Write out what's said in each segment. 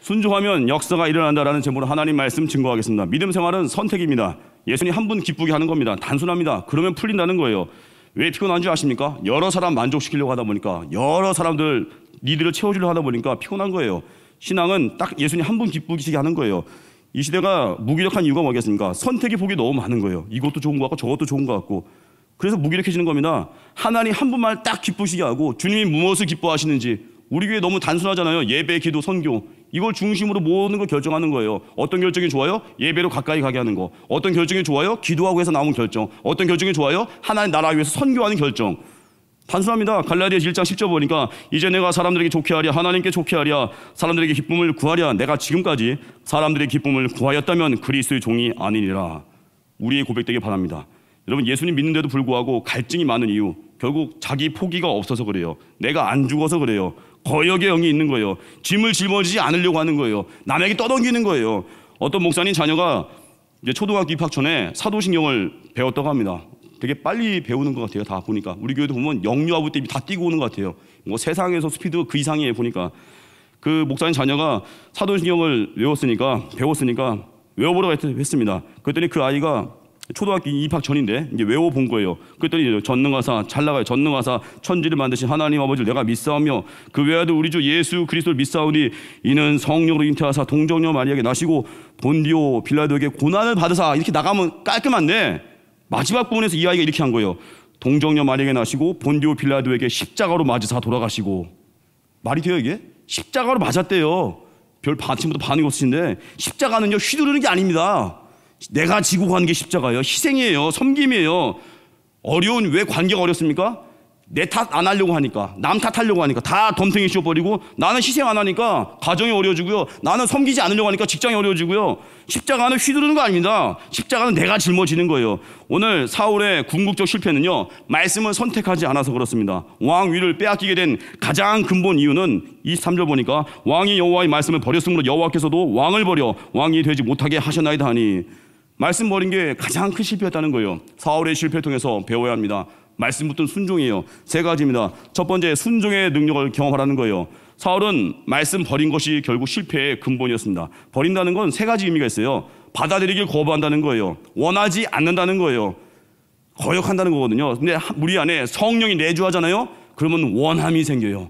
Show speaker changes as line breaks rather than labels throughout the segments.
순종하면 역사가 일어난다라는 제목으로 하나님 말씀 증거하겠습니다. 믿음 생활은 선택입니다. 예수님 한 분 기쁘게 하는 겁니다. 단순합니다. 그러면 풀린다는 거예요. 왜 피곤한 줄 아십니까? 여러 사람 만족시키려고 하다 보니까 여러 사람들 니들을 채워주려고 하다 보니까 피곤한 거예요. 신앙은 딱 예수님 한 분 기쁘시게 하는 거예요. 이 시대가 무기력한 이유가 뭐겠습니까? 선택의 복이 너무 많은 거예요. 이것도 좋은 것 같고 저것도 좋은 것 같고 그래서 무기력해지는 겁니다. 하나님 한 분만 딱 기쁘시게 하고 주님이 무엇을 기뻐하시는지 우리 교회 너무 단순하잖아요. 예배, 기도, 선교 이걸 중심으로 모든 걸 결정하는 거예요. 어떤 결정이 좋아요? 예배로 가까이 가게 하는 거. 어떤 결정이 좋아요? 기도하고 해서 나온 결정. 어떤 결정이 좋아요? 하나님 나라 위해서 선교하는 결정. 단순합니다. 갈라디아 1장 10절 보니까 이제 내가 사람들에게 좋게 하랴 하나님께 좋게 하랴 사람들에게 기쁨을 구하랴 내가 지금까지 사람들의 기쁨을 구하였다면 그리스의 종이 아니니라. 우리의 고백되길 바랍니다. 여러분 예수님 믿는데도 불구하고 갈증이 많은 이유 결국 자기 포기가 없어서 그래요. 내가 안 죽어서 그래요. 거역의 영이 있는 거예요. 짐을 짊어지지 않으려고 하는 거예요. 남에게 떠넘기는 거예요. 어떤 목사님 자녀가 이제 초등학교 입학 전에 사도신경을 배웠다고 합니다. 되게 빨리 배우는 것 같아요. 다 보니까 우리 교회도 보면 영유아부 때다 뛰고 오는 것 같아요. 뭐 세상에서 스피드 그 이상이에요. 보니까 그 목사님 자녀가 사도신경을 외웠으니까 배웠으니까 외워보라고 했, 했습니다. 그랬더니 그 아이가 초등학교 입학 전인데 이제 외워본 거예요. 그랬더니 전능하사 잘 나가요. 전능하사 천지를 만드신 하나님 아버지를 내가 믿사오며 그외에도 우리 주 예수 그리스도를 믿사오니 이는 성령으로 잉태하사 동정녀 마리아에게 나시고 본디오 빌라도에게 고난을 받으사 이렇게 나가면 깔끔한데 마지막 부분에서 이 아이가 이렇게 한 거예요. 동정녀 마리아에게 나시고 본디오 빌라도에게 십자가로 맞으사 돌아가시고 말이 돼요 이게? 십자가로 맞았대요. 별 반침부터 반응이 없으신데 십자가는요 휘두르는 게 아닙니다. 내가 지고 가는 게 십자가예요. 희생이에요. 섬김이에요. 어려운 왜 관계가 어렵습니까? 내 탓 안 하려고 하니까 남 탓하려고 하니까 다 덤탱이 씌워버리고 나는 희생 안 하니까 가정이 어려워지고요. 나는 섬기지 않으려고 하니까 직장이 어려워지고요. 십자가는 휘두르는 거 아닙니다. 십자가는 내가 짊어지는 거예요. 오늘 사울의 궁극적 실패는요. 말씀을 선택하지 않아서 그렇습니다. 왕 위를 빼앗기게 된 가장 근본 이유는 23절 보니까 왕이 여호와의 말씀을 버렸으므로 여호와께서도 왕을 버려 왕이 되지 못하게 하셨나이다 하니 말씀 버린 게 가장 큰 실패였다는 거예요. 사울의 실패 통해서 배워야 합니다. 말씀 붙은 순종이에요. 세 가지입니다. 첫 번째, 순종의 능력을 경험하라는 거예요. 사울은 말씀 버린 것이 결국 실패의 근본이었습니다. 버린다는 건 세 가지 의미가 있어요. 받아들이길 거부한다는 거예요. 원하지 않는다는 거예요. 거역한다는 거거든요. 근데 우리 안에 성령이 내주하잖아요. 그러면 원함이 생겨요.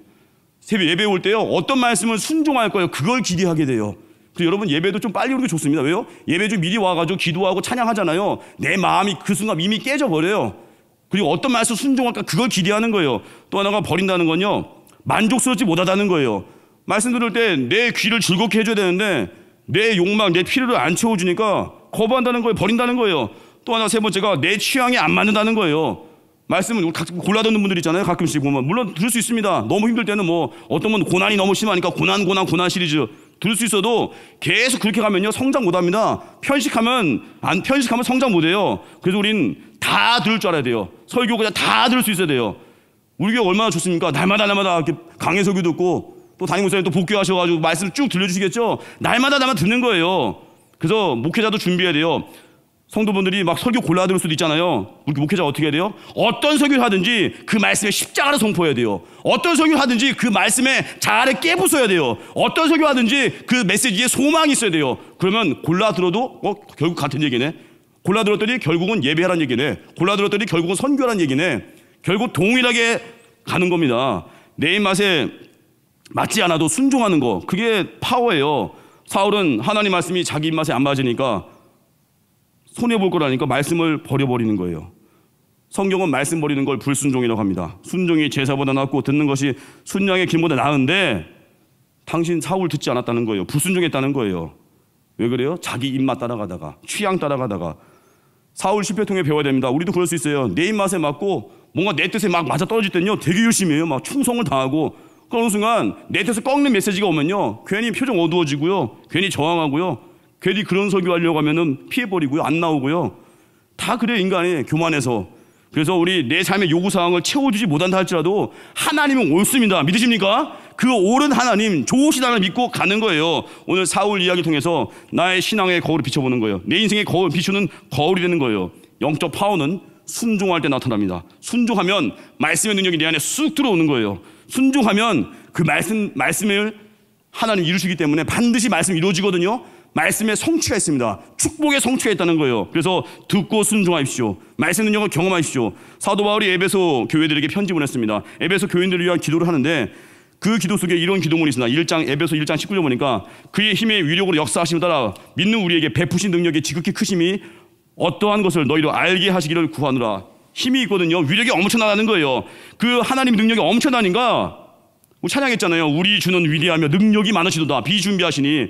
예배 올 때요. 어떤 말씀을 순종할 거예요. 그걸 기대하게 돼요. 그래서 여러분 예배도 좀 빨리 오는 게 좋습니다. 왜요? 예배 좀 미리 와가지고 기도하고 찬양하잖아요. 내 마음이 그 순간 이미 깨져버려요. 그리고 어떤 말씀 순종할까 그걸 기대하는 거예요. 또 하나가 버린다는 건요. 만족스럽지 못하다는 거예요. 말씀 들을 때 내 귀를 즐겁게 해줘야 되는데 내 욕망, 내 필요를 안 채워주니까 거부한다는 거예요. 버린다는 거예요. 또 하나 세 번째가 내취향이안 맞는다는 거예요. 말씀을 골라듣는 분들 있잖아요. 가끔씩 보면. 물론 들을 수 있습니다. 너무 힘들 때는 뭐 어떤 분 고난이 너무 심하니까 고난, 고난, 고난 시리즈 들을 수 있어도 계속 그렇게 가면요 성장 못합니다. 편식하면 안 편식하면 성장 못해요. 그래서 우린 다 들을 줄 알아야 돼요. 설교 그냥 다 들을 수 있어야 돼요. 우리 교회 얼마나 좋습니까? 날마다 날마다 이렇게 강의 설교 듣고 또 담임 목사님 또 복귀하셔가지고 말씀을 쭉 들려주시겠죠? 날마다 날마다 듣는 거예요. 그래서 목회자도 준비해야 돼요. 성도분들이 막 설교 골라 들을 수도 있잖아요. 우리 목회자 어떻게 해야 돼요? 어떤 설교를 하든지 그 말씀에 십자가를 선포해야 돼요. 어떤 설교를 하든지 그 말씀에 자아를 깨부숴야 돼요. 어떤 설교 하든지 그 메시지에 소망이 있어야 돼요. 그러면 골라 들어도 어 결국 같은 얘기네. 골라 들었더니 결국은 예배하라는 얘기네. 골라 들었더니 결국은 선교라는 얘기네. 결국 동일하게 가는 겁니다. 내 입맛에 맞지 않아도 순종하는 거. 그게 파워예요. 사울은 하나님 말씀이 자기 입맛에 안 맞으니까 손해볼 거라니까 말씀을 버려버리는 거예요. 성경은 말씀 버리는 걸 불순종이라고 합니다. 순종이 제사보다 낫고 듣는 것이 순양의 길보다 나은데 당신 사울 듣지 않았다는 거예요. 불순종했다는 거예요. 왜 그래요? 자기 입맛 따라가다가 취향 따라가다가 사울 실패 통해 배워야 됩니다. 우리도 그럴 수 있어요. 내 입맛에 맞고 뭔가 내 뜻에 막 맞아 떨어질 때는요 되게 열심히 해요. 막 충성을 다하고 그런 순간 내 뜻을 꺾는 메시지가 오면요 괜히 표정 어두워지고요 괜히 저항하고요 괜히 그런 소개하려고 하면은 피해버리고요. 안 나오고요. 다 그래, 요 인간이. 교만해서. 그래서 우리 내 삶의 요구사항을 채워주지 못한다 할지라도 하나님은 옳습니다. 믿으십니까? 그 옳은 하나님, 좋으시다는 믿고 가는 거예요. 오늘 사울 이야기 통해서 나의 신앙의 거울을 비춰보는 거예요. 내 인생의 거울, 비추는 거울이 되는 거예요. 영적 파워는 순종할 때 나타납니다. 순종하면 말씀의 능력이 내 안에 쑥 들어오는 거예요. 순종하면 그 말씀, 말씀을 하나님 이루시기 때문에 반드시 말씀이 이루어지거든요. 말씀에성취했습니다축복에성취했다는 거예요. 그래서 듣고 순종하십시오. 말씀 능력을 경험하십시오. 사도 바울이 에베소 교회들에게 편지 보냈습니다. 에베소 교인들을 위한 기도를 하는데 그 기도 속에 이런 기도문이 있습니다. 1장 에베소 1장 19절 보니까 그의 힘의 위력으로 역사하심에 따라 믿는 우리에게 베푸신 능력의 지극히 크심이 어떠한 것을 너희로 알게 하시기를 구하느라 힘이 있거든요. 위력이 엄청나다는 거예요. 그 하나님 능력이 엄청나니까 뭐 찬양했잖아요. 우리 주는 위대하며 능력이 많으시도다. 비준비하시니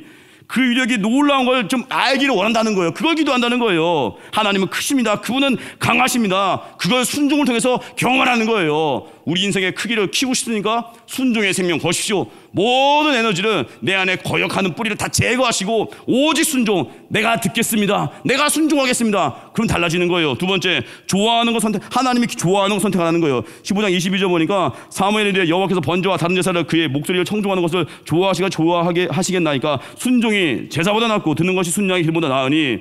그 위력이 놀라운 걸 좀 알기를 원한다는 거예요. 그걸 기도한다는 거예요. 하나님은 크십니다. 그분은 강하십니다. 그걸 순종을 통해서 경험하는 거예요. 우리 인생의 크기를 키우고 싶으니까 순종의 생명 거십시오. 모든 에너지를 내 안에 거역하는 뿌리를 다 제거하시고 오직 순종. 내가 듣겠습니다. 내가 순종하겠습니다. 그럼 달라지는 거예요. 두 번째, 좋아하는 것 선택. 하나님이 좋아하는 것 선택하는 거예요. 15장 22절 보니까 사무엘에 대해 여호와께서 번제와 다른 제사를 그의 목소리를 청중하는 것을 좋아하시가 좋아하게 하시겠나니까 순종이 제사보다 낫고 듣는 것이 순종의 길보다 나으니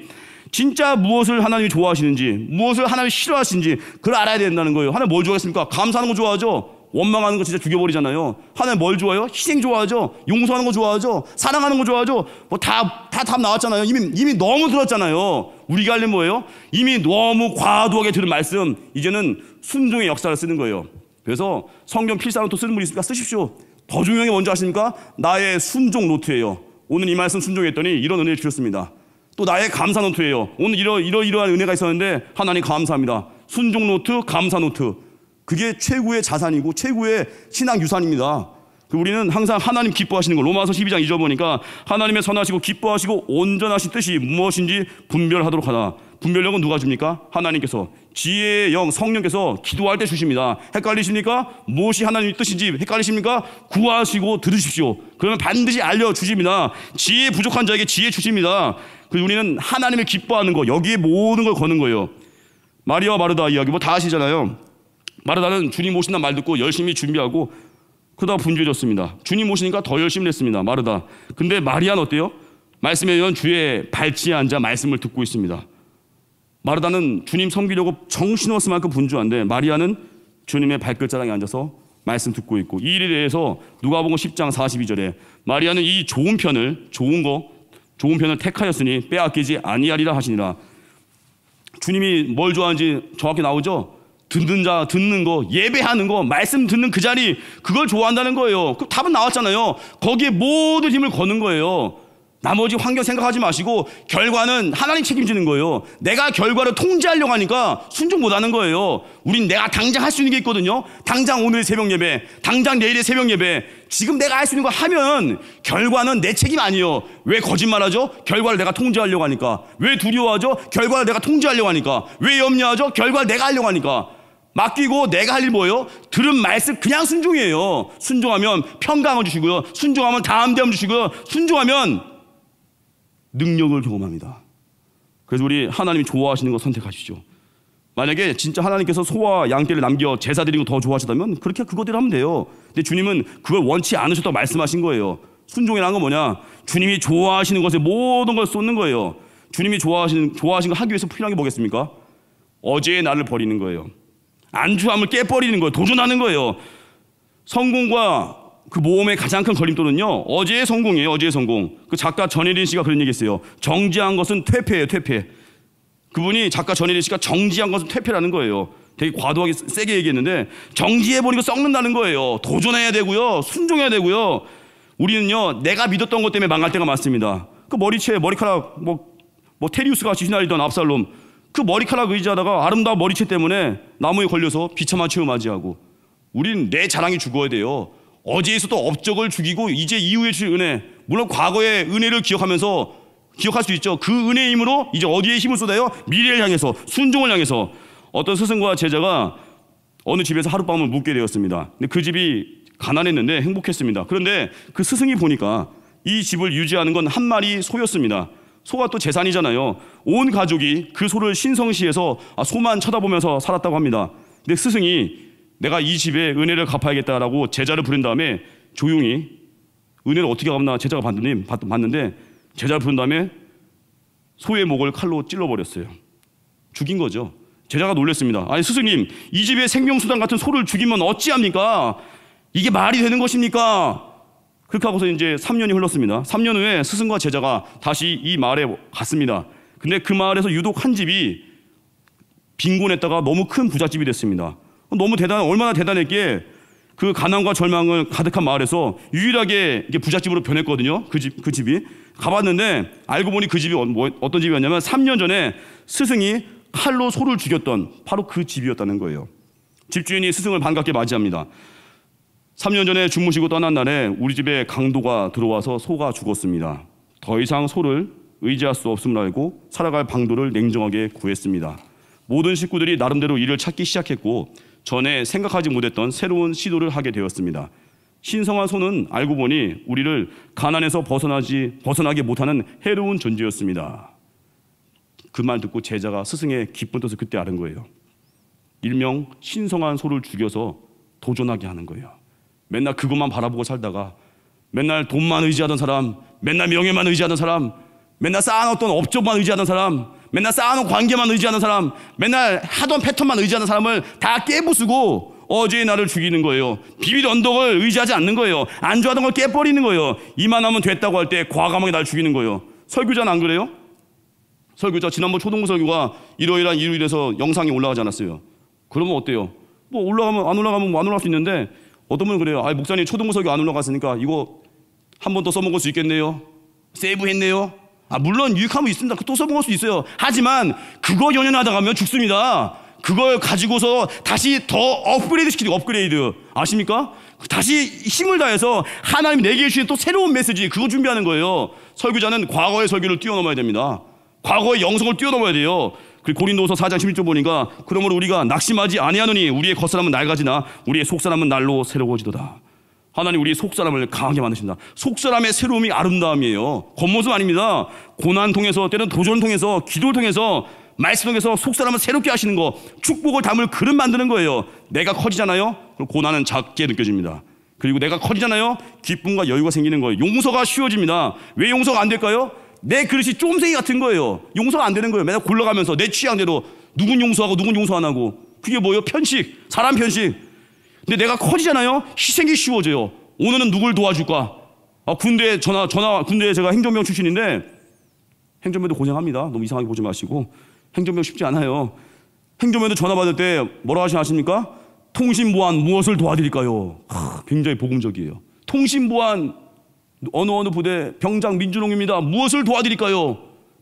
진짜 무엇을 하나님이 좋아하시는지, 무엇을 하나님이 싫어하시는지 그걸 알아야 된다는 거예요. 하나님 뭘 좋아하겠습니까? 감사하는 거 좋아하죠. 원망하는 거 진짜 죽여버리잖아요. 하나님 뭘 좋아해요? 희생 좋아하죠. 용서하는 거 좋아하죠. 사랑하는 거 좋아하죠. 뭐 다다답 나왔잖아요. 이미 이미 너무 들었잖아요. 우리가 할래 뭐예요? 이미 너무 과도하게 들은 말씀 이제는 순종의 역사를 쓰는 거예요. 그래서 성경 필사노트 쓰는 분 있으니까 쓰십시오. 더 중요한 게 뭔지 아십니까? 나의 순종 노트예요. 오늘 이 말씀 순종했더니 이런 은혜를 주셨습니다. 또 나의 감사 노트예요. 오늘 이러, 이러이러한 은혜가 있었는데 하나님 감사합니다. 순종 노트, 감사 노트. 그게 최고의 자산이고 최고의 신앙 유산입니다. 그 우리는 항상 하나님 기뻐하시는 걸 로마서 12장 잊어 보니까 하나님의 선하시고 기뻐하시고 온전하신 뜻이 무엇인지 분별하도록 하다. 분별력은 누가 줍니까? 하나님께서 지혜의 영 성령께서 기도할 때 주십니다. 헷갈리십니까? 무엇이 하나님의 뜻인지 헷갈리십니까? 구하시고 들으십시오. 그러면 반드시 알려 주십니다. 지혜 부족한 자에게 지혜 주십니다. 그리고 우리는 하나님을 기뻐하는 거 여기에 모든 걸 거는 거예요. 마리아와 마르다 이야기 뭐 다 아시잖아요. 마르다는 주님 오신다말 듣고 열심히 준비하고 그러다 분주해졌습니다. 주님 오시니까 더 열심히 했습니다. 마르다. 근데 마리아는 어때요? 말씀에 의한 주의 발치에 앉아 말씀을 듣고 있습니다. 마르다는 주님 섬기려고 정신없을 만큼 분주한데 마리아는 주님의 발끝자락에 앉아서 말씀 듣고 있고 이 일에 대해서 누가복음 10장 42절에 마리아는 이 좋은 편을 좋은 거 좋은 편을 택하였으니 빼앗기지 아니하리라 하시니라. 주님이 뭘 좋아하는지 정확히 나오죠? 듣는 자, 듣는 거, 예배하는 거, 말씀 듣는 그 자리, 그걸 좋아한다는 거예요. 그 답은 나왔잖아요. 거기에 모든 힘을 거는 거예요. 나머지 환경 생각하지 마시고 결과는 하나님 책임지는 거예요. 내가 결과를 통제하려고 하니까 순종 못하는 거예요. 우린 내가 당장 할 수 있는 게 있거든요. 당장 오늘 새벽 예배, 당장 내일의 새벽 예배. 지금 내가 할 수 있는 거 하면 결과는 내 책임 아니에요. 왜 거짓말하죠? 결과를 내가 통제하려고 하니까. 왜 두려워하죠? 결과를 내가 통제하려고 하니까. 왜 염려하죠? 결과를 내가 하려고 하니까. 맡기고 내가 할 일 뭐예요? 들은 말씀 그냥 순종이에요. 순종하면 평강을 주시고요. 순종하면 다음 대함 주시고요. 순종하면 능력을 경험합니다. 그래서 우리 하나님이 좋아하시는 거 선택하시죠. 만약에 진짜 하나님께서 소와 양떼를 남겨 제사 드리고더 좋아하시다면 그렇게 그거대로 하면 돼요. 근데 주님은 그걸 원치 않으셨다고 말씀하신 거예요. 순종이라는 건 뭐냐? 주님이 좋아하시는 것에 모든 걸 쏟는 거예요. 주님이 좋아하시는 좋아하신 거 하기 위해서 필요한 게 뭐겠습니까? 어제의 나를 버리는 거예요. 안주함을 깨버리는 거예요. 도전하는 거예요. 성공과 그 모험의 가장 큰 걸림돌은요. 어제의 성공이에요. 어제의 성공. 그 작가 전혜린 씨가 그런 얘기했어요. 정지한 것은 퇴폐예요. 퇴폐. 그분이 작가 전혜린 씨가 정지한 것은 퇴폐라는 거예요. 되게 과도하게 세게 얘기했는데 정지해버리고 썩는다는 거예요. 도전해야 되고요. 순종해야 되고요. 우리는요. 내가 믿었던 것 때문에 망할 때가 많습니다. 그 머리채 머리카락 뭐, 뭐 테리우스가 같이 휘날리던 압살롬 그 머리카락 의지하다가 아름다운 머리채 때문에 나무에 걸려서 비참한 최후 맞이하고 우린내 자랑이 죽어야 돼요. 어제에서도 업적을 죽이고 이제 이후에 주신 은혜, 물론 과거의 은혜를 기억하면서 기억할 수 있죠. 그 은혜임으로 이제 어디에 힘을 쏟아요? 미래를 향해서, 순종을 향해서 어떤 스승과 제자가 어느 집에서 하룻밤을 묵게 되었습니다. 근데 그 집이 가난했는데 행복했습니다. 그런데 그 스승이 보니까 이 집을 유지하는 건 한 마리 소였습니다. 소가 또 재산이잖아요. 온 가족이 그 소를 신성시해서 아, 소만 쳐다보면서 살았다고 합니다. 근데 스승이 내가 이 집에 은혜를 갚아야겠다라고 제자를 부른 다음에 조용히 은혜를 어떻게 갚나 제자가 봤더니 봤는데 제자를 부른 다음에 소의 목을 칼로 찔러버렸어요. 죽인 거죠. 제자가 놀랬습니다 아니 스승님 이 집에 생명수단 같은 소를 죽이면 어찌합니까? 이게 말이 되는 것입니까? 그렇게 하고서 이제 3년이 흘렀습니다. 3년 후에 스승과 제자가 다시 이 마을에 갔습니다. 근데 그 마을에서 유독 한 집이 빈곤했다가 너무 큰 부잣집이 됐습니다. 너무 대단, 얼마나 대단했기에 그 가난과 절망을 가득한 마을에서 유일하게 부잣집으로 변했거든요. 그 집, 그 집이. 가봤는데 알고 보니 그 집이 어, 뭐, 어떤 집이었냐면 3년 전에 스승이 칼로 소를 죽였던 바로 그 집이었다는 거예요. 집주인이 스승을 반갑게 맞이합니다. 3년 전에 주무시고 떠난 날에 우리 집에 강도가 들어와서 소가 죽었습니다. 더 이상 소를 의지할 수 없음을 알고 살아갈 방도를 냉정하게 구했습니다. 모든 식구들이 나름대로 일을 찾기 시작했고 전에 생각하지 못했던 새로운 시도를 하게 되었습니다. 신성한 소는 알고 보니 우리를 가난에서 벗어나지 벗어나게 못하는 해로운 존재였습니다. 그 말 듣고 제자가 스승의 기쁜 뜻을 그때 아는 거예요. 일명 신성한 소를 죽여서 도전하게 하는 거예요. 맨날 그것만 바라보고 살다가 맨날 돈만 의지하던 사람, 맨날 명예만 의지하던 사람, 맨날 쌓아놨던 업적만 의지하던 사람, 맨날 쌓아놓은 관계만 의지하는 사람, 맨날 하던 패턴만 의지하는 사람을 다 깨부수고 어제의 나를 죽이는 거예요. 비빌 언덕을 의지하지 않는 거예요. 안 좋아하던 걸 깨버리는 거예요. 이만하면 됐다고 할 때 과감하게 날 죽이는 거예요. 설교자는 안 그래요? 설교자 지난번 초등부 설교가 일요일한 일요일에서 영상이 올라가지 않았어요. 그러면 어때요? 뭐 올라가면 안 올라가면 뭐 안 올라갈 수 있는데 어떤 분은 그래요. 아 목사님 초등부 설교 안 올라갔으니까 이거 한 번 더 써먹을 수 있겠네요. 세이브했네요. 아, 물론 유익함은 있습니다. 그 또 써먹을 수 있어요. 하지만 그거 연연하다 가면 죽습니다. 그걸 가지고서 다시 더 업그레이드 시키죠. 업그레이드. 아십니까? 그 다시 힘을 다해서 하나님 내게 주신 또 새로운 메시지 그거 준비하는 거예요. 설교자는 과거의 설교를 뛰어넘어야 됩니다. 과거의 영성을 뛰어넘어야 돼요. 그리고 고린도서 4장 11절 보니까 그러므로 우리가 낙심하지 아니하노니 우리의 겉사람은 낡아지나 우리의 속사람은 날로 새로워지도다. 하나님 우리 속사람을 강하게 만드신다. 속사람의 새로움이 아름다움이에요. 겉모습 아닙니다. 고난 통해서 때는 도전 통해서 기도를 통해서 말씀 통해서 속사람을 새롭게 하시는 거 축복을 담을 그릇 만드는 거예요. 내가 커지잖아요. 그럼 고난은 작게 느껴집니다. 그리고 내가 커지잖아요. 기쁨과 여유가 생기는 거예요. 용서가 쉬워집니다. 왜 용서가 안 될까요? 내 그릇이 쫌생이 같은 거예요. 용서가 안 되는 거예요. 맨날 굴러가면서내 취향대로 누군 용서하고 누군 용서 안 하고 그게 뭐예요? 편식. 사람 편식. 근데 내가 커지잖아요. 희생이 쉬워져요. 오늘은 누굴 도와줄까? 아, 군대 전화 전화 군대 에 제가 행정병 출신인데 행정병도 고생합니다. 너무 이상하게 보지 마시고 행정병 쉽지 않아요. 행정병도 전화 받을 때 뭐라 고 하시 아십니까? 통신 보안 무엇을 도와드릴까요? 하, 굉장히 복음적이에요 통신 보안 어느 어느 부대 병장 민준홍입니다. 무엇을 도와드릴까요?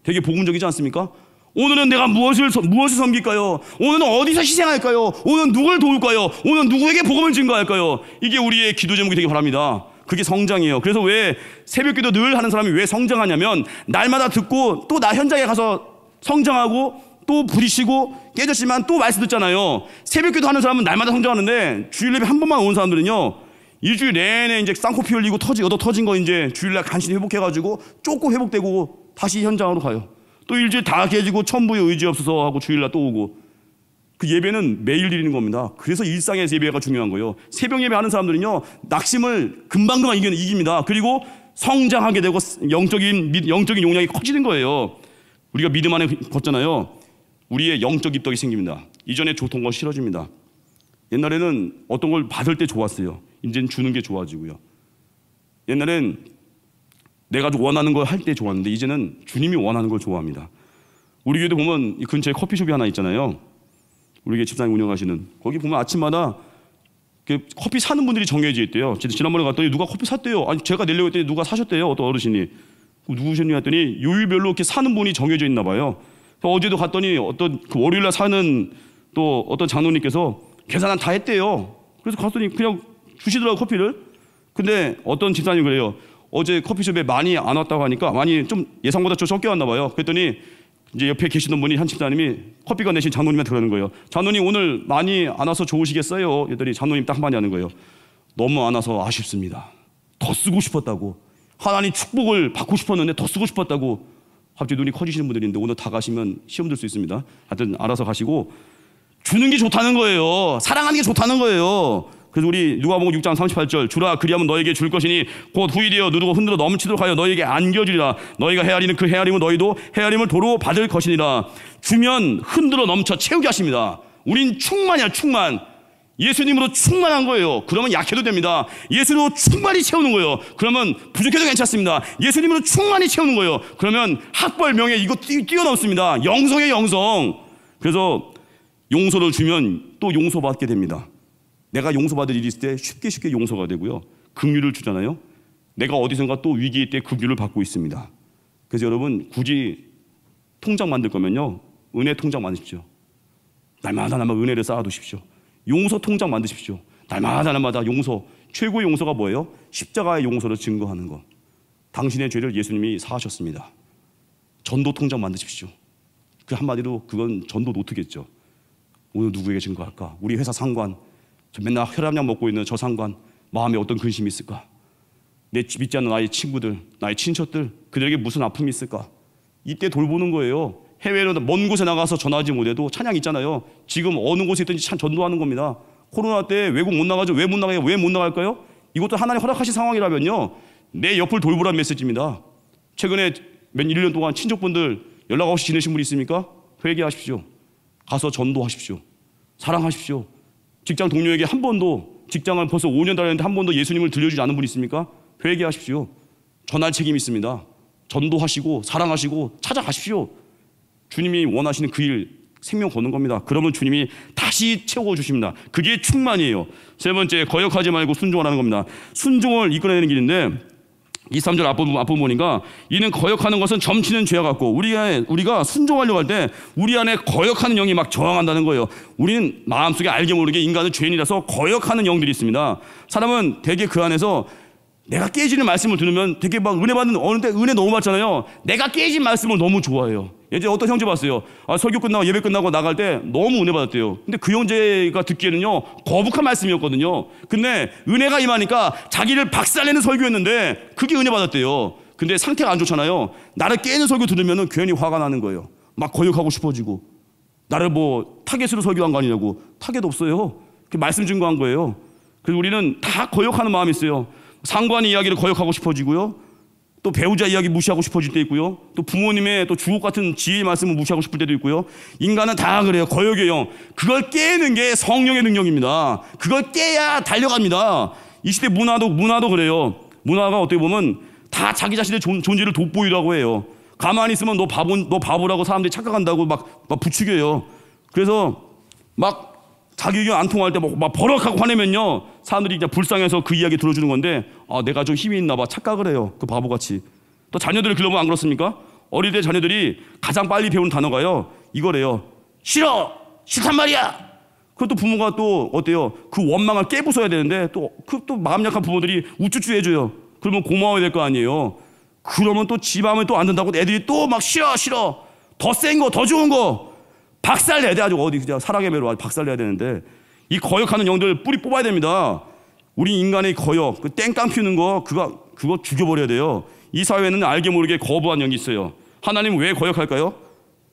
되게 복음적이지 않습니까? 오늘은 내가 무엇을 무엇을 섬길까요? 오늘은 어디서 희생할까요? 오늘은 누굴 도울까요? 오늘은 누구에게 복음을 증거할까요? 이게 우리의 기도 제목이 되길 바랍니다. 그게 성장이에요. 그래서 왜 새벽 기도 늘 하는 사람이 왜 성장하냐면 날마다 듣고 또 나 현장에 가서 성장하고 또 부딪히고 깨졌지만 또 말씀 듣잖아요. 새벽 기도 하는 사람은 날마다 성장하는데 주일 예비한 번만 온 사람들은요. 일주일 내내 이제 쌍코피 흘리고 터지, 얻어 터진 거 이제 주일날 간신히 회복해가지고 조금 회복되고 다시 현장으로 가요. 또 일주일 다 깨지고 천부의 의지 없어서 하고 주일날 또 오고 그 예배는 매일 드리는 겁니다. 그래서 일상에서 예배가 중요한 거예요. 새벽 예배 하는 사람들은요, 낙심을 금방금방 이기는, 이깁니다. 그리고 성장하게 되고 영적인, 영적인 용량이 커지는 거예요. 우리가 믿음 안에 걷잖아요. 우리의 영적 입덕이 생깁니다. 이전에 좋던 거 싫어집니다. 옛날에는 어떤 걸 받을 때 좋았어요. 이제는 주는 게 좋아지고요. 옛날엔 내가 원하는 걸 할 때 좋았는데 이제는 주님이 원하는 걸 좋아합니다. 우리 교회도 보면 근처에 커피숍이 하나 있잖아요. 우리 교회 집사님 운영하시는 거기 보면 아침마다 그 커피 사는 분들이 정해져 있대요. 지난번에 갔더니 누가 커피 샀대요. 아니 제가 내려고 했더니 누가 사셨대요. 어떤 어르신이 그 누구셨냐 했더니 요일별로 이렇게 사는 분이 정해져 있나 봐요. 어제도 갔더니 어떤 그 월요일날 사는 또 어떤 장로님께서 계산은 다 했대요. 그래서 갔더니 그냥 주시더라고 커피를. 근데 어떤 집사님 그래요. 어제 커피숍에 많이 안 왔다고 하니까 많이 좀 예상보다 좀 적게 왔나 봐요. 그랬더니 이제 옆에 계시는 분이 한 집사님이 커피가 내신 장로님한테 그러는 거예요. 장로님 오늘 많이 안 와서 좋으시겠어요? 그랬더니 장로님 딱 한마디 하는 거예요. 너무 안 와서 아쉽습니다. 더 쓰고 싶었다고. 하나님 축복을 받고 싶었는데 더 쓰고 싶었다고. 갑자기 눈이 커지시는 분들인데 오늘 다 가시면 시험 들 수 있습니다. 하여튼 알아서 가시고 주는 게 좋다는 거예요. 사랑하는 게 좋다는 거예요. 그래서 우리 누가복음 6장 38절 주라 그리하면 너에게 줄 것이니 곧 후일이여 누르고 흔들어 넘치도록 하여 너에게 안겨주리라 너희가 헤아리는 그헤아림은 너희도 헤아림을 도로 받을 것이니라 주면 흔들어 넘쳐 채우게 하십니다. 우린 충만이야 충만. 예수님으로 충만한 거예요. 그러면 약해도 됩니다. 예수님으로 충만히 채우는 거예요. 그러면 부족해도 괜찮습니다. 예수님으로 충만히 채우는 거예요. 그러면 학벌 명예 이거 뛰, 뛰어넘습니다. 영성의 영성. 그래서 용서를 주면 또 용서받게 됩니다. 내가 용서받을 일이 있을 때 쉽게 쉽게 용서가 되고요. 긍휼을 주잖아요. 내가 어디선가 또 위기일 때 긍휼을 받고 있습니다. 그래서 여러분 굳이 통장 만들 거면요. 은혜 통장 만드십시오. 날마다 날마다 은혜를 쌓아두십시오. 용서 통장 만드십시오. 날마다 날마다 용서. 최고의 용서가 뭐예요? 십자가의 용서를 증거하는 것. 당신의 죄를 예수님이 사하셨습니다. 전도 통장 만드십시오. 그 한마디로 그건 전도 노트겠죠. 오늘 누구에게 증거할까? 우리 회사 상관, 맨날 혈압약 먹고 있는 저 상관 마음에 어떤 근심이 있을까? 내 믿지 않는 나의 친구들, 나의 친척들 그들에게 무슨 아픔이 있을까? 이때 돌보는 거예요. 해외로 먼 곳에 나가서 전하지 화 못해도 찬양 있잖아요. 지금 어느 곳에 있든지 참 전도하는 겁니다. 코로나 때 외국 못 나가죠. 왜 못 나가요? 왜 못 나갈까요? 이것도 하나님 허락하신 상황이라면요. 내 옆을 돌보라는 메시지입니다. 최근에 몇 1년 동안 친족분들 연락 없이 지내신 분 있습니까? 회개하십시오. 가서 전도하십시오. 사랑하십시오. 직장 동료에게 한 번도 직장을 벌써 5년 다녔는데 한 번도 예수님을 들려주지 않은 분 있습니까? 회개하십시오. 전할 책임이 있습니다. 전도하시고 사랑하시고 찾아가십시오. 주님이 원하시는 그 일 생명 거는 겁니다. 그러면 주님이 다시 채워 주십니다. 그게 충만이에요. 세 번째 거역하지 말고 순종하라는 겁니다. 순종을 이끌어내는 길인데 이3절 앞부분, 앞부분인가 이는 거역하는 것은 점치는 죄와 같고 우리가 우리가 순종하려고 할 때 우리 안에 거역하는 영이 막 저항한다는 거예요. 우리는 마음속에 알게 모르게 인간은 죄인이라서 거역하는 영들이 있습니다. 사람은 대개 그 안에서 내가 깨지는 말씀을 들으면 되게 막 은혜 받는 어느데 은혜 너무 받잖아요. 내가 깨진 말씀을 너무 좋아해요. 예전에 어떤 형제 봤어요. 아, 설교 끝나고 예배 끝나고 나갈 때 너무 은혜 받았대요. 근데 그 형제가 듣기에는요 거북한 말씀이었거든요. 근데 은혜가 임하니까 자기를 박살내는 설교였는데 그게 은혜 받았대요. 근데 상태가 안 좋잖아요. 나를 깨는 설교 들으면 괜히 화가 나는 거예요. 막 거역하고 싶어지고 나를 뭐 타겟으로 설교한 거 아니냐고 타겟 없어요. 그 말씀 증거한 거예요. 그래서 우리는 다 거역하는 마음이 있어요. 상관의 이야기를 거역하고 싶어지고요. 또 배우자 이야기 무시하고 싶어질 때 있고요. 또 부모님의 또 주옥 같은 지혜의 말씀을 무시하고 싶을 때도 있고요. 인간은 다 그래요. 거역이에요 그걸 깨는 게 성령의 능력입니다. 그걸 깨야 달려갑니다. 이 시대 문화도 문화도 그래요. 문화가 어떻게 보면 다 자기 자신의 존, 재를 돋보이라고 해요. 가만히 있으면 너 바보 너 바보라고 사람들이 착각한다고 막 막 부추겨요. 그래서 막 자기 의견 안 통할 때 막 버럭하고 화내면요. 사람들이 그냥 불쌍해서 그 이야기 들어주는 건데 아 내가 좀 힘이 있나 봐 착각을 해요 그 바보같이 또 자녀들을 길러보면 안 그렇습니까? 어릴 때 자녀들이 가장 빨리 배우는 단어가요 이거래요 싫어 싫단 말이야 그것도 부모가 또 어때요 그 원망을 깨부숴야 되는데 또 그또 그 마음 약한 부모들이 우쭈쭈 해줘요 그러면 고마워야 될 거 아니에요 그러면 또 집하면 또안 된다고 애들이 또 막 싫어 싫어 더 센 거 더 좋은 거 박살 내야 돼 아주 어디 그냥 사랑의 매로 박살 내야 되는데 이 거역하는 영들 뿌리 뽑아야 됩니다. 우리 인간의 거역, 그 땡깡 피우는 거, 그거, 그거 죽여버려야 돼요. 이 사회는 알게 모르게 거부한 영이 있어요. 하나님은 왜 거역할까요?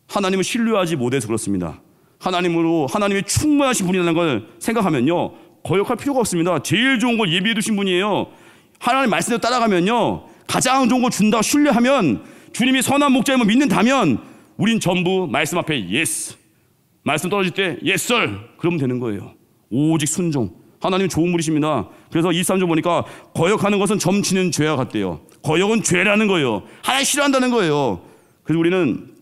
하나님은 신뢰하지 못해서 그렇습니다. 하나님으로, 하나님의 충만하신 분이라는 걸 생각하면요. 거역할 필요가 없습니다. 제일 좋은 걸 예비해 두신 분이에요. 하나님 말씀대로 따라가면요. 가장 좋은 걸준다 신뢰하면 주님이 선한 목자임을 믿는다면 우린 전부 말씀 앞에 예스. 말씀 떨어질 때 예스. 그러면 되는 거예요. 오직 순종. 하나님 좋은 분이십니다. 그래서 23절 보니까 거역하는 것은 점치는 죄와 같대요. 거역은 죄라는 거예요. 하나님 싫어한다는 거예요. 그래서 우리는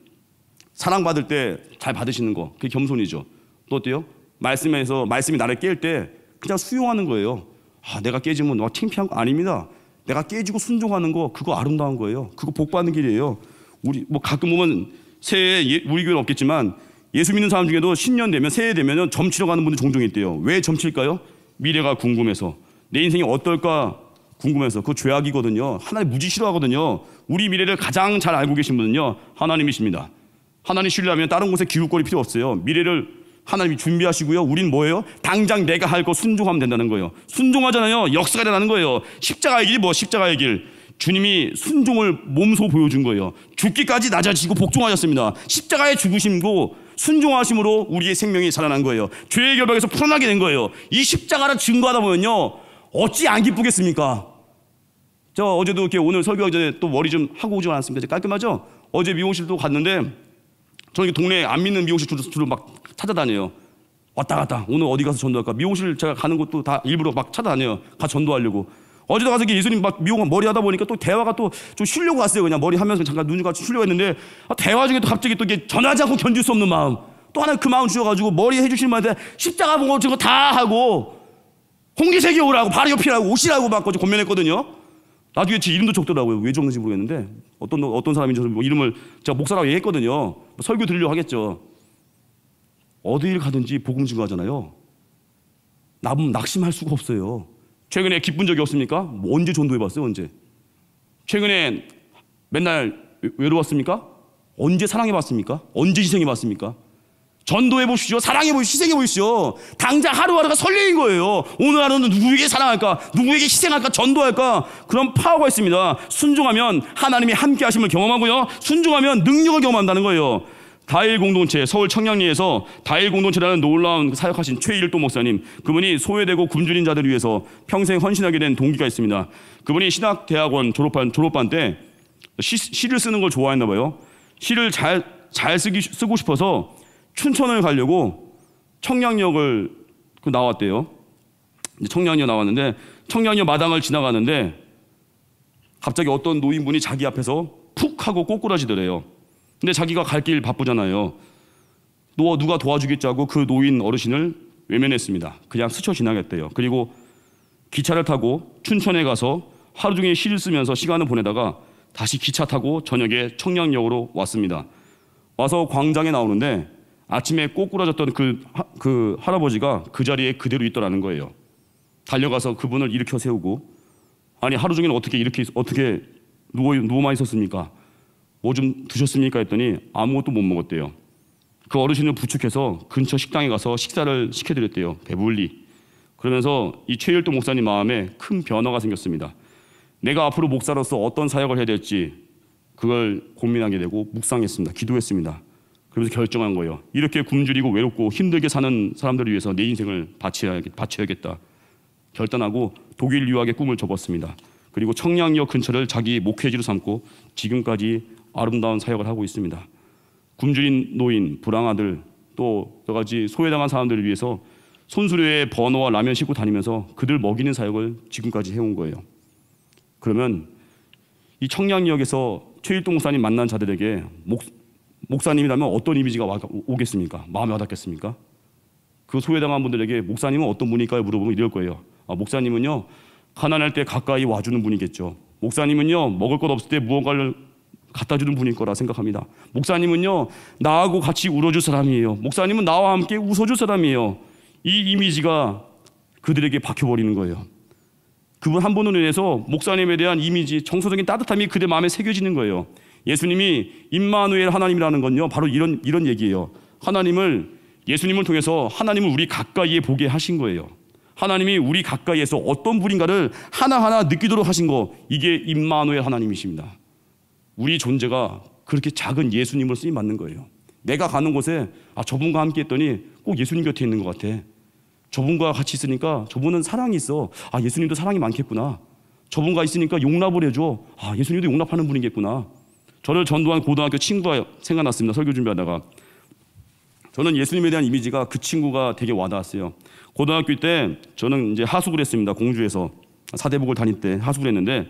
사랑받을 때 잘 받으시는 거. 그게 겸손이죠. 또 어때요? 말씀에서, 말씀이 나를 깰 때 그냥 수용하는 거예요. 아, 내가 깨지면 너가 창피한 거 아닙니다. 내가 깨지고 순종하는 거, 그거 아름다운 거예요. 그거 복받는 길이에요. 우리, 뭐 가끔 보면 새해 예, 우리 교회는 없겠지만 예수 믿는 사람 중에도 신년 되면 새해 되면 점치러 가는 분들 종종 있대요. 왜 점칠까요? 미래가 궁금해서 내 인생이 어떨까 궁금해서 그 죄악이거든요. 하나님 무지 싫어하거든요. 우리 미래를 가장 잘 알고 계신 분은요 하나님이십니다. 하나님 신뢰하면 다른 곳에 기웃거리 필요 없어요. 미래를 하나님이 준비하시고요. 우린 뭐예요? 당장 내가 할 거 순종하면 된다는 거예요. 순종하잖아요. 역사가 되어는 거예요. 십자가의 길이 뭐 십자가의 길. 주님이 순종을 몸소 보여준 거예요. 죽기까지 낮아지고 복종하셨습니다. 십자가의 죽으심고 순종하심으로 우리의 생명이 살아난 거예요. 죄의 결박에서 풀어나게 된 거예요. 이 십자가를 증거하다 보면요. 어찌 안 기쁘겠습니까? 저 어제도 이렇게 오늘 설교하기 전에 또 머리 좀 하고 오지 않았습니까? 깔끔하죠? 어제 미용실도 갔는데 저는 동네에 안 믿는 미용실 주로, 주로 막 찾아다녀요. 왔다 갔다 오늘 어디 가서 전도할까 미용실 제가 가는 곳도 다 일부러 막 찾아다녀요 가 전도하려고 어제도 가서 예수님 막 미용원 머리 하다 보니까 또 대화가 또 좀 쉬려고 갔어요. 그냥 머리 하면서 잠깐 눈 같이 쉬려고 했는데 아, 대화 중에 또 갑자기 또 이게 전하지 않고 견딜 수 없는 마음. 또 하나 그 마음 주셔가지고 머리 해주신 분한테 십자가 보고 저거 다 하고 홍기색이 오라고 발이 옆이라고 옷이라고 막 고민했거든요. 나중에 제 이름도 적더라고요. 왜 적는지 모르겠는데 어떤 어떤 사람인지 뭐 이름을 제가 목사라고 얘기했거든요. 뭐 설교 드리려고 하겠죠. 어디를 가든지 복음 증거하잖아요. 남 낙심할 수가 없어요. 최근에 기쁜 적이 없습니까? 뭐 언제 전도해봤어요? 언제? 최근에 맨날 외로웠습니까? 언제 사랑해봤습니까? 언제 희생해봤습니까? 전도해보십시오. 사랑해보십시오. 희생해보십시오. 당장 하루하루가 설레인 거예요. 오늘 하루는 누구에게 사랑할까? 누구에게 희생할까? 전도할까? 그런 파워가 있습니다. 순종하면 하나님이 함께 하심을 경험하고요. 순종하면 능력을 경험한다는 거예요. 다일 공동체 서울 청량리에서 다일 공동체라는 놀라운 그 사역하신 최일도 목사님 그분이 소외되고 굶주린 자들 을 위해서 평생 헌신하게 된 동기가 있습니다. 그분이 신학대학원 졸업한 졸업반 때 시, 시를 쓰는 걸 좋아했나 봐요. 시를 잘잘 쓰기 쓰고 싶어서 춘천을 가려고 청량역을 그 나왔대요. 청량역 나왔는데 청량역 마당을 지나가는데 갑자기 어떤 노인분이 자기 앞에서 푹 하고 꼬꾸라지더래요. 근데 자기가 갈 길 바쁘잖아요. 또 누가 도와주겠자고 그 노인 어르신을 외면했습니다. 그냥 스쳐 지나겠대요. 그리고 기차를 타고 춘천에 가서 하루 종일 시를 쓰면서 시간을 보내다가 다시 기차 타고 저녁에 청량역으로 왔습니다. 와서 광장에 나오는데 아침에 꼬꾸라졌던 그, 하, 그 할아버지가 그 자리에 그대로 있더라는 거예요. 달려가서 그분을 일으켜 세우고 아니 하루 종일 어떻게 이렇게 어떻게 누워 누워만 있었습니까? 뭐좀 드셨습니까? 했더니 아무것도 못 먹었대요. 그 어르신을 부축해서 근처 식당에 가서 식사를 시켜드렸대요. 배불리. 그러면서 이최일동 목사님 마음에 큰 변화가 생겼습니다. 내가 앞으로 목사로서 어떤 사역을 해야 될지 그걸 고민하게 되고 묵상했습니다. 기도했습니다. 그러면서 결정한 거예요. 이렇게 굶주리고 외롭고 힘들게 사는 사람들을 위해서 내 인생을 바쳐야겠다. 결단하고 독일 유학의 꿈을 접었습니다. 그리고 청량역 근처를 자기 목회지로 삼고 지금까지 아름다운 사역을 하고 있습니다. 굶주린 노인, 불황아들, 또 여러 가지 소외당한 사람들을 위해서 손수레에 버너와 라면 싣고 다니면서 그들 먹이는 사역을 지금까지 해온 거예요. 그러면 이 청량역에서 최일동 목사님 만난 자들에게 목, 목사님이라면 어떤 이미지가 와, 오겠습니까? 마음에 와닿겠습니까? 그 소외당한 분들에게 목사님은 어떤 분일까요? 물어보면 이럴 거예요. 아, 목사님은요, 가난할 때 가까이 와주는 분이겠죠. 목사님은요, 먹을 것 없을 때 무언가를 갖다 주는 분일 거라 생각합니다. 목사님은요, 나하고 같이 울어줄 사람이에요. 목사님은 나와 함께 웃어줄 사람이에요. 이 이미지가 그들에게 박혀버리는 거예요. 그분 한 분으로 인해서 목사님에 대한 이미지, 정서적인 따뜻함이 그들 마음에 새겨지는 거예요. 예수님이 임마누엘 하나님이라는 건요, 바로 이런, 이런 얘기예요. 하나님을, 예수님을 통해서 하나님을 우리 가까이에 보게 하신 거예요. 하나님이 우리 가까이에서 어떤 분인가를 하나하나 느끼도록 하신 거, 이게 임마누엘 하나님이십니다. 우리 존재가 그렇게 작은 예수님으로 쓰임 받는 거예요. 내가 가는 곳에 아 저분과 함께 했더니 꼭 예수님 곁에 있는 것 같아. 저분과 같이 있으니까 저분은 사랑이 있어. 아 예수님도 사랑이 많겠구나. 저분과 있으니까 용납을 해줘. 아 예수님도 용납하는 분이겠구나. 저를 전도한 고등학교 친구가 생각났습니다. 설교 준비하다가 저는 예수님에 대한 이미지가 그 친구가 되게 와닿았어요. 고등학교 때 저는 이제 하숙을 했습니다. 공주에서 사대복을 다닐 때 하숙을 했는데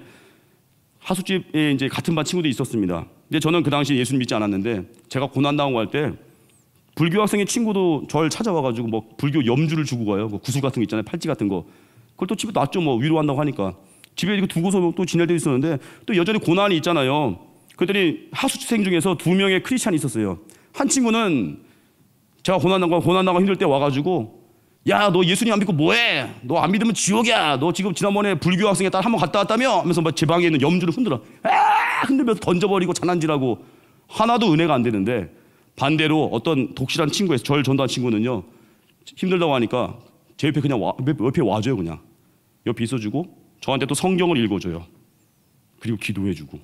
하숙집에 이제 같은 반친구도 있었습니다. 근데 저는 그 당시 예수 믿지 않았는데 제가 고난 당하고 갈 때 불교 학생의 친구도 저를 찾아와가지고 뭐 불교 염주를 주고 가요. 뭐 구슬 같은 거 있잖아요. 팔찌 같은 거. 그걸 또 집에 놨죠. 뭐 위로한다고 하니까. 집에 이거 두고서 또 지낼 때 있었는데 또 여전히 고난이 있잖아요. 그랬더니 하숙생 중에서 두 명의 크리스찬이 있었어요. 한 친구는 제가 고난 당하고 고난 당하고 힘들 때 와가지고 야, 너 예수님 안 믿고 뭐해? 너 안 믿으면 지옥이야. 너 지금 지난번에 불교 학생의 딸한번 갔다 왔다며? 하면서 막 제 방에 있는 염주를 흔들어. 아! 흔들면서 던져버리고 장난질하고 하나도 은혜가 안 되는데 반대로 어떤 독실한 친구에서 절 전도한 친구는요 힘들다고 하니까 제 옆에 그냥 와, 옆에 와줘요 그냥 옆에 있어주고 저한테 또 성경을 읽어줘요. 그리고 기도해주고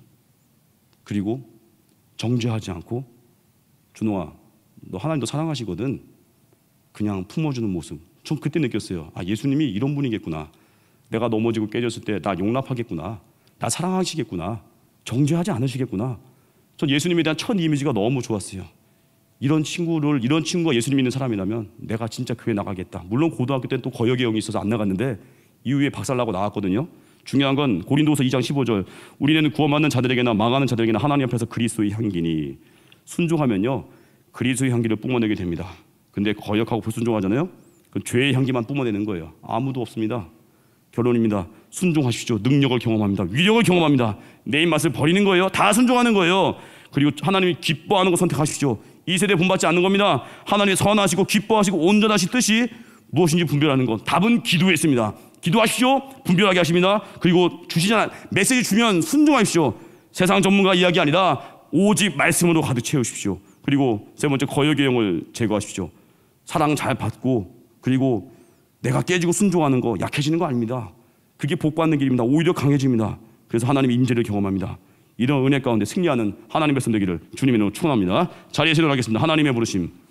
그리고 정죄하지 않고 준호아 너 하나님도 사랑하시거든. 그냥 품어주는 모습. 전 그때 느꼈어요. 아, 예수님이 이런 분이겠구나. 내가 넘어지고 깨졌을 때 나 용납하겠구나. 나 사랑하시겠구나. 정죄하지 않으시겠구나. 전 예수님에 대한 첫 이미지가 너무 좋았어요. 이런 친구를, 이런 친구가 예수님 있는 사람이라면 내가 진짜 교회 나가겠다. 물론 고등학교 때는 또 거역의 영이 있어서 안 나갔는데 이후에 박살나고 나왔거든요. 중요한 건 고린도서 2장 15절. 우리는 구원받는 자들에게나 망하는 자들에게나 하나님 앞에서 그리스도의 향기니 순종하면요. 그리스도의 향기를 뿜어내게 됩니다. 근데 거역하고 불순종하잖아요. 그 죄의 향기만 뿜어내는 거예요. 아무도 없습니다. 결론입니다. 순종하십시오. 능력을 경험합니다. 위력을 경험합니다. 내 입맛을 버리는 거예요. 다 순종하는 거예요. 그리고 하나님이 기뻐하는 거 선택하십시오. 이 세대 본받지 않는 겁니다. 하나님이 선하시고 기뻐하시고 온전하신 뜻이 무엇인지 분별하는 것. 답은 기도했습니다 기도하십시오. 분별하게 하십니다. 그리고 주시잖아. 메시지 주면 순종하십시오. 세상 전문가 이야기 아니라 오직 말씀으로 가득 채우십시오. 그리고 세 번째 거역의 영을 제거하십시오. 사랑 잘 받고 그리고 내가 깨지고 순종하는 거 약해지는 거 아닙니다. 그게 복 받는 길입니다. 오히려 강해집니다. 그래서 하나님의 임재를 경험합니다. 이런 은혜 가운데 승리하는 하나님의 백 되기를 주님의 이름으로 축원합니다. 자리에 실어가겠습니다. 하나님의 부르심.